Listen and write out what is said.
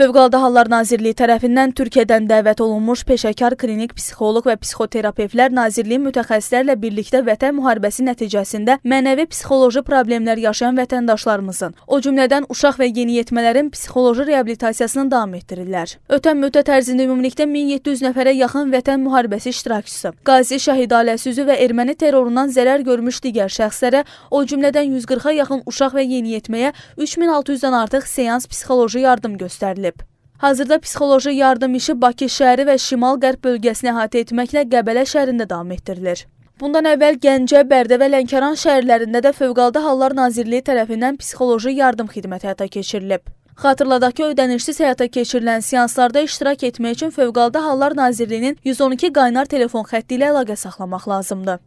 Fövqəladə Hallar Nazirliyi tərəfindən Türkiyədən dəvət olunmuş peşəkar klinik psixoloq və psixoterapevtlər Nazirliyin mütəxəssislərlə birlikdə vətən müharibəsi nəticəsində mənəvi psixoloji problemlər yaşayan vətəndaşlarımızın, o cümlədən uşaq və yeniyetmələrin psixoloji reabilitasiyasını davam etdirirlər. Ötən müddət ərzində ümumilikdə 1700 nəfərə yaxın vətən müharibəsi iştirakçısı, qazi şəhid ailəsi üzvü və erməni terrorundan zərər görmüş digər şəxslərə, o cümlədən 140-a yaxın uşaq və yeniyetməyə 3600-dən artıq seans psixoloji yardım göstərilib. Hazırda psixoloji yardım işi Bakı şəhəri və şimal-qərb bölgəsini əhatə etməklə Qəbələ şəhərində davam etdirilir. Bundan əvvəl Gəncə, Bərdə və Lənkəran şəhərlərində də Fövqəladə Hallar Nazirliyi tərəfindən psixoloji yardım xidməti həyata keçirilib. Xatırladaq ki, ödənişsiz həyata keçirilən seanslarda iştirak etmək üçün Fövqəladə Hallar Nazirliyinin 112 qaynar telefon xətti ilə əlaqə saxlamaq lazımdır.